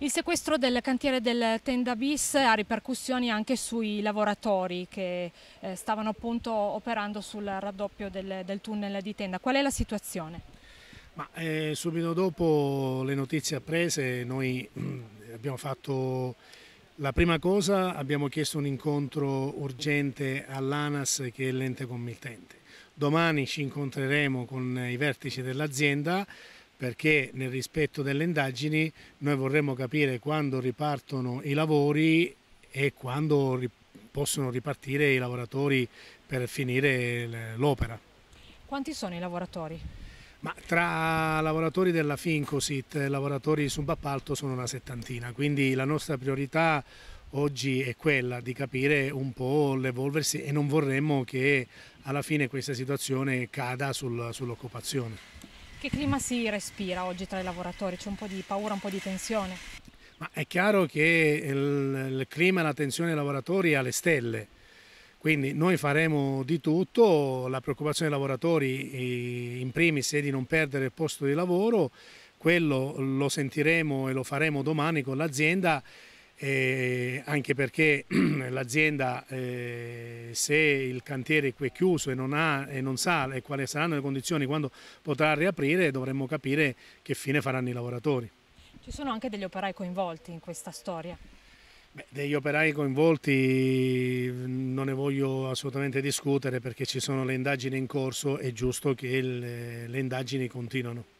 Il sequestro del cantiere del Tenda Bis ha ripercussioni anche sui lavoratori che eh, stavano appunto operando sul raddoppio del, del, tunnel di Tenda. Qual è la situazione? Ma, eh, subito dopo le notizie apprese noi mm, abbiamo fatto la prima cosa, abbiamo chiesto un incontro urgente all'ANAS che è l'ente committente. Domani ci incontreremo con i vertici dell'azienda perché nel rispetto delle indagini noi vorremmo capire quando ripartono i lavori e quando ri possono ripartire i lavoratori per finire l'opera. Quanti sono i lavoratori? Ma tra lavoratori della Fincosit e lavoratori subappalto sono una settantina, quindi la nostra priorità oggi è quella di capire un po' l'evolversi e non vorremmo che alla fine questa situazione cada sul, sull'occupazione. Che clima si respira oggi tra i lavoratori? C'è un po' di paura, un po' di tensione? Ma è chiaro che il, il clima e la tensione dei lavoratori è alle stelle, quindi noi faremo di tutto, la preoccupazione dei lavoratori in primis è di non perdere il posto di lavoro, quello lo sentiremo e lo faremo domani con l'azienda eh, anche perché l'azienda eh, se il cantiere qui è chiuso e non, ha, e non sa quali saranno le condizioni quando potrà riaprire dovremmo capire che fine faranno i lavoratori. Ci sono anche degli operai coinvolti in questa storia? Beh, degli operai coinvolti mm, non ne voglio assolutamente discutere perché ci sono le indagini in corso, è giusto che le, eh, le indagini continuino.